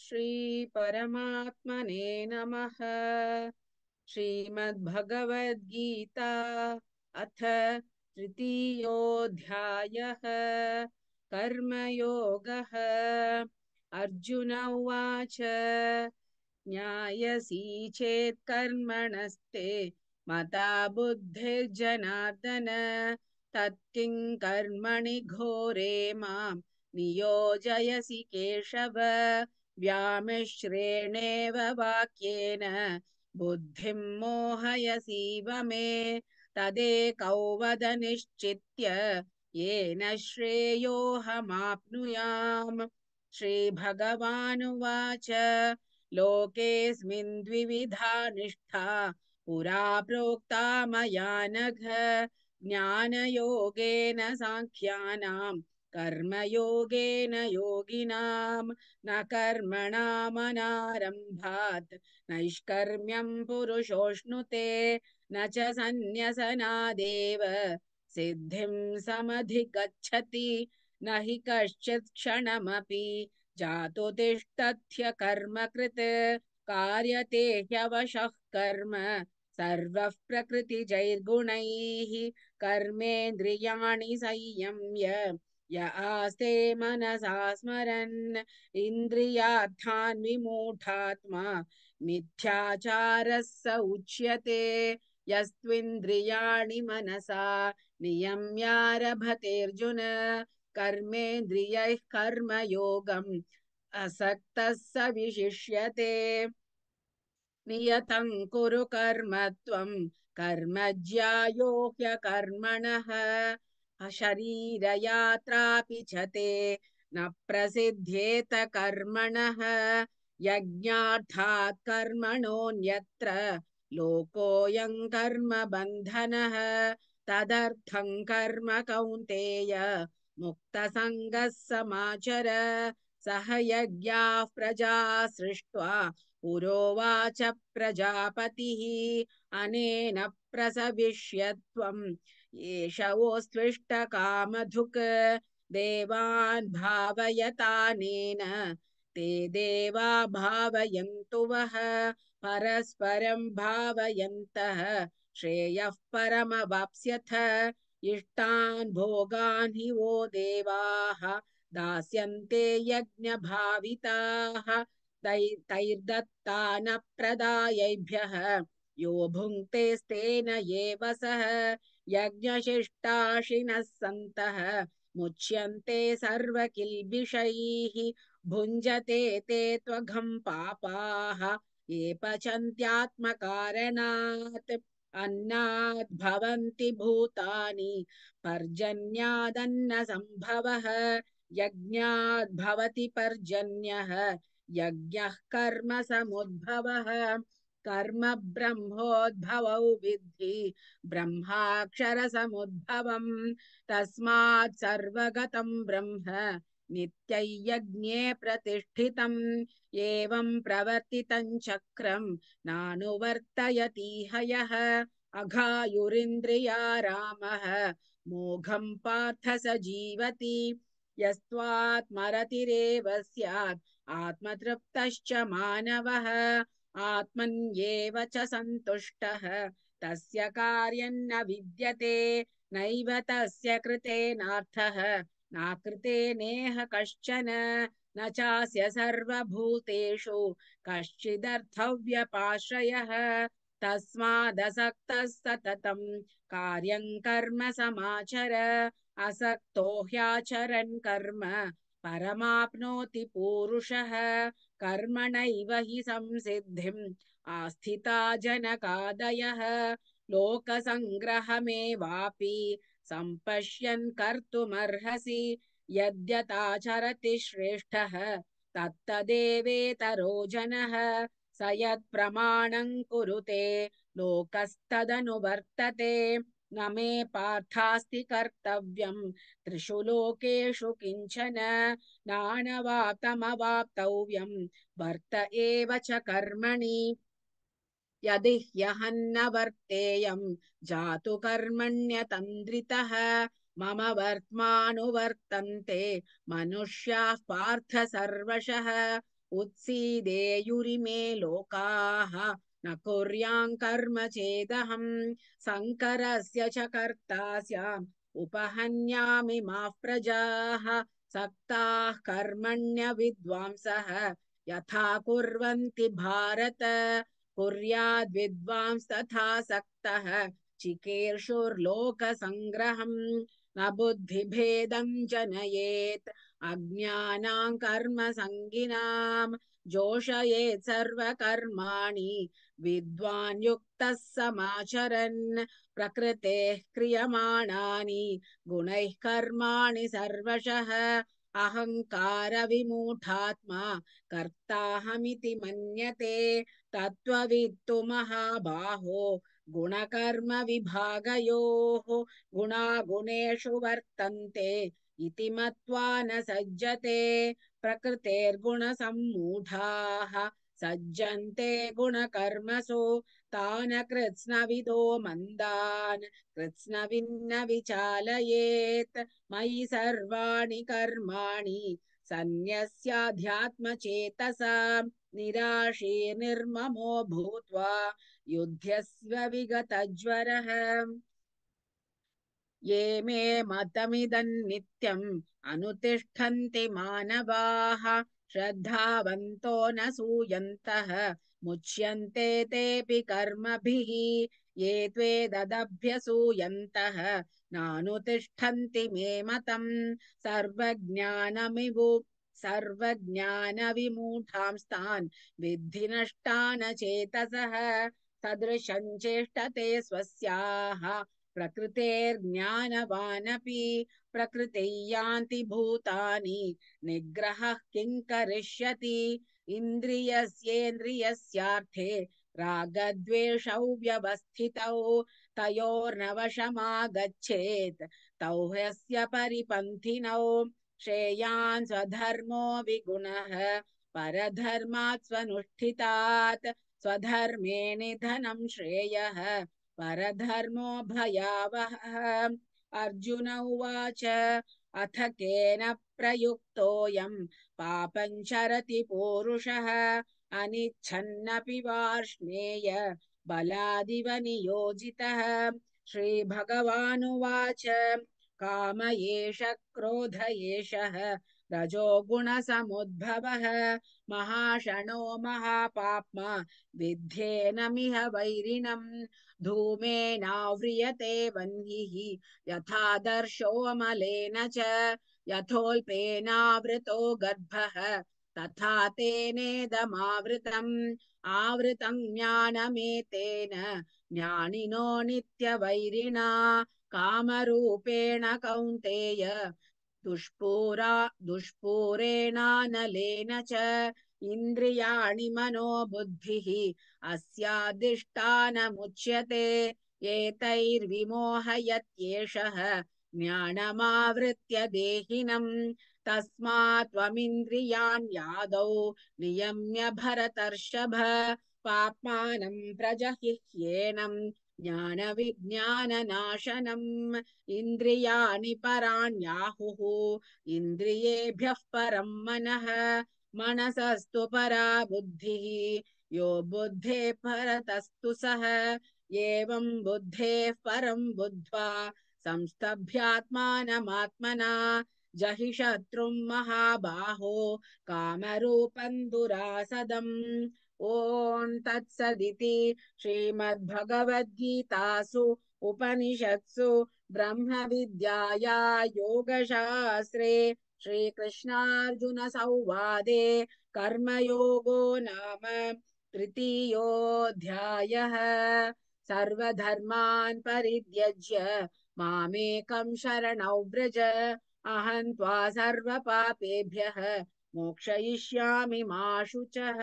श्री परमात्मने नमः श्रीमद्भगवद्गीता अथ तृतीयोऽध्यायः कर्मयोगः अर्जुन उवाच ज्ञायसी चेत् कर्मणस्ते मता बुद्धिर्जनार्दन तत्किं कर्मणि घोरे माम् नियोजयसि केशव व्यामिश्रेणेव वाक्येन बुद्धिं मोहयसीव मे तदेकौवदनिश्चित्य येन श्रेयोऽहमाप्नुयाम् श्रीभगवानुवाच लोकेऽस्मिन् द्विविधा निष्ठा पुरा प्रोक्ता मया नघ ज्ञानयोगेन साङ्ख्यानाम् कर्मयोगेन योगिनां न कर्मणामनारम्भात् नैष्कर्म्यं पुरुषोष्णुते न च सन्न्यसनादेव सिद्धिं समधिगच्छति न हि कश्चित् क्षणमपि जातो तिष्ठथ्य कर्म कार्यते ह्यवशः कर्म सर्वः प्रकृतिजैर्गुणैः कर्मेन्द्रियाणि संयम्य य आस्ते मनसा स्मरन् इन्द्रियार्थान् विमूढात्मा मिथ्याचारः स उच्यते यस्त्विन्द्रियाणि मनसा नियम्यारभतेऽर्जुन कर्मेन्द्रियैः कर्मयोगम् असक्तः स विशिष्यते नियतं कुरु कर्म त्वं कर्मज्यायो ह्यकर्मणः शरीर च ते न प्रसिद्धेत कर्मण यज्ञार्थात् कर्मणोऽन्यत्र लोकोऽयं कर्म बन्धनः तदर्थं कर्म कौन्तेय मुक्तसङ्गः समाचर सह यज्ञाः प्रजा सृष्ट्वा पुरोवाच प्रजापतिः अनेन प्रसविष्य कामधुक एषवोस्त्विष्टकामधुक् देवान् भावयतानेन ते देवा भावयन्तु वः परस्परं भावयन्तः श्रेयः परमवाप्स्यथ इष्टान् भोगान् हि वो देवाः दास्यन्ते यज्ञभाविताः तै तैर्दत्तानप्रदायैभ्यः यो भुङ्क्तेस्तेन एव सः यज्ञशिष्टाशिनः सन्तः मुच्यन्ते सर्वकिल्बिषैः भुञ्जते ते त्वघं पापाः ये पचन्त्यात्मकारणात् अन्नाद् भवन्ति भूतानि पर्जन्यादन्नसम्भवः यज्ञाद् भवति पर्जन्यः यज्ञः कर्म समुद्भवः कर्म ब्रह्मोद्भव विद्धि ब्रह्माक्षरसमुद्भवम् तस्मात् सर्वगतं ब्रह्म नित्यज्ञे प्रतिष्ठितम् एवं प्रवर्तितं चक्रं नानुवर्तयतीह यः अघायुरिन्द्रिया मोघं पार्थ स जीवती यस्त्वात्मरतिरेव स्यात् आत्मतृप्तश्च आत्मन्येव च सन्तुष्टः तस्य कार्यन्न विद्यते नैव तस्य कृते नार्थः नाकृते नेह कश्चन न चास्य सर्वभूतेषु कश्चिदर्थव्यपाश्रयः तस्मादसक्तः कार्यं कर्म समाचर असक्तो ह्याचरन् कर्म परमाप्नोति पूरुषः कर्मणैव हि संसिद्धिम् आस्थिता जनकादयः लोकसङ्ग्रहमेवापि सम्पश्यन् कर्तुमर्हसि यद्यताचरति श्रेष्ठः तत्तदेवेतरो जनः स यत्प्रमाणम् कुरुते लोकस्तदनुवर्तते न मे पार्थास्ति कर्तव्यं त्रिषु लोकेषु किञ्चन नानवाप्तमवाप्तव्यं वर्त एव च कर्मणि यदि ह्यहन्न वर्तेयं जातु कर्मण्यतन्द्रितः मम वर्त्मानुवर्तन्ते मनुष्याः पार्थ सर्वशः उत्सीदेयुरिमे लोकाः न कुर्याम् कर्म चेदहम् शङ्करस्य च कर्ता स्याम् उपहन्यामि माः प्रजाः सक्ताः कर्मण्य विद्वांसः यथा कुर्वन्ति भारत कुर्याद् विद्वांस तथा सक्तः चिकीर्षुर्लोकसङ्ग्रहम् न बुद्धिभेदम् जनयेत् अज्ञानाम् कर्मसङ्गिनाम् जोषये सर्वकर्माणि विद्वान् युक्तः समाचरन् प्रकृतेः क्रियमाणानि गुणैः कर्माणि सर्वशः अहङ्कारविमूढात्मा कर्ताहमिति मन्यते तत्त्ववित्तु महाबाहो गुणकर्म विभागयोः गुणागुणेषु वर्तन्ते इति मत्वा न सज्जते प्रकृतेर्गुणसम्मूढाः सज्जन्ते गुणकर्मसु तान् कृत्स्नविदो मन्दान् कृत्स्नविन्न विचालयेत् मयि सर्वाणि कर्माणि सन्न्यस्याध्यात्मचेतसा निराशीर्निर्ममो भूत्वा युध्यस्व विगतज्वरः ये मे मतमिदन्नित्यम् अनुतिष्ठन्ति मानवाः श्रद्धावन्तो न सूयन्तः मुच्यन्ते तेऽपि कर्मभिः ये त्वेदभ्यसूयन्तः नानुतिष्ठन्ति मे मतम् सर्वज्ञानमिवु सर्वज्ञानविमूढांस्तान् विद्धि नष्टान चेतसः सदृशम् चेष्टते स्वस्याः प्रकृतेर्ज्ञानवानपि प्रकृति यान्ति भूतानि निग्रहः किं करिष्यति इन्द्रियस्येन्द्रियस्यार्थे रागद्वेषौ व्यवस्थितौ तयोर्नवशमागच्छेत् तौ ह्यस्य परिपन्थिनौ श्रेयान् स्वधर्मो विगुणः परधर्मात् स्वनुष्ठितात् स्वधर्मे निधनं श्रेयः परधर्मो भयावह अर्जुन उवाच अथ केन प्रयुक्तोऽयम् पापम् चरति पूरुषः अनिच्छन्नपि वार्ष्णेय बलादिव नियोजितः श्रीभगवानुवाच काम एष क्रोध एषः रजो गुण रजोगुणसमुद्भवः महाशणो महापाप्मा विद्धेनमिह वैरिणम् धूमेनाव्रियते वह्निः यथादर्शोऽमलेन च यथोल्पेनावृतो गर्भः तथा तेनेदमावृतम् आवृतम् ज्ञानमेतेन ज्ञानिनो नित्यवैरिणा कामरूपेण कौन्तेय दुष्पूरा दुष्पूरेणानलेन च इन्द्रियाणि मनो बुद्धिः अस्यादिष्टानमुच्यते एतैर्विमोहयत्येषः ज्ञानमावृत्य देहिनम् तस्मात्त्वमिन्द्रियान् नियम्य भरतर्षभ पाप्मानम् प्रजहिह्येनम् ज्ञान विज्ञान नाशनम इंद्रिया पराण्याहु इंद्रिभ्य परं मन मनसस्तु परा बुद्धि यो बुद्धे परतस्तु सह एवं बुद्धे परम बुद्ध्वा संस्तभ्यात्मानमात्मना जहिशत्रुं महाबाहो काम दुरासद ओं तत्सदी श्रीमद्भगवद्गीतासु उपनिषत्सु ब्रह्मविद्याया योगशास्त्रे श्रीकृष्णार्जुनसंवादे कर्मयोगो नाम तृतीयोऽध्यायः सर्वधर्मान् परित्यज्य मामेकं शरणौ व्रज अहं त्वा सर्वपापेभ्यः मोक्षयिष्यामि मा शुचः